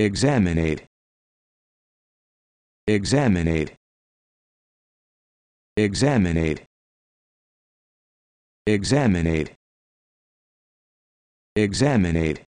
Examinate. Examinate. Examinate. Examinate. Examinate.